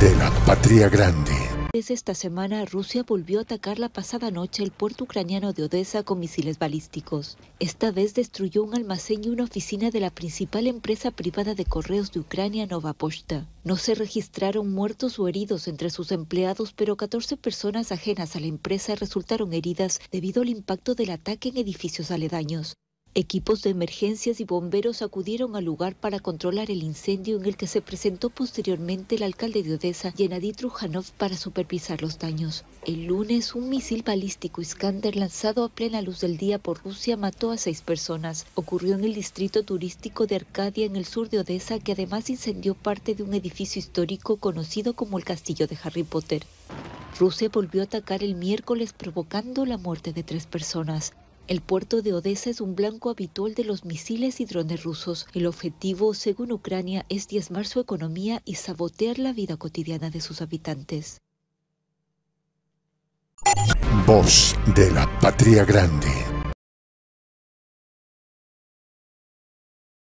de la patria grande. Desde esta semana, Rusia volvió a atacar la pasada noche el puerto ucraniano de Odessa con misiles balísticos. Esta vez destruyó un almacén y una oficina de la principal empresa privada de correos de Ucrania, Nova No se registraron muertos o heridos entre sus empleados, pero 14 personas ajenas a la empresa resultaron heridas debido al impacto del ataque en edificios aledaños. Equipos de emergencias y bomberos acudieron al lugar para controlar el incendio en el que se presentó posteriormente el alcalde de Odessa, Yenadit Trujanov, para supervisar los daños. El lunes, un misil balístico Iskander lanzado a plena luz del día por Rusia mató a seis personas. Ocurrió en el distrito turístico de Arcadia, en el sur de Odessa, que además incendió parte de un edificio histórico conocido como el Castillo de Harry Potter. Rusia volvió a atacar el miércoles provocando la muerte de tres personas. El puerto de Odessa es un blanco habitual de los misiles y drones rusos. El objetivo, según Ucrania, es diezmar su economía y sabotear la vida cotidiana de sus habitantes. Voz de la Patria Grande.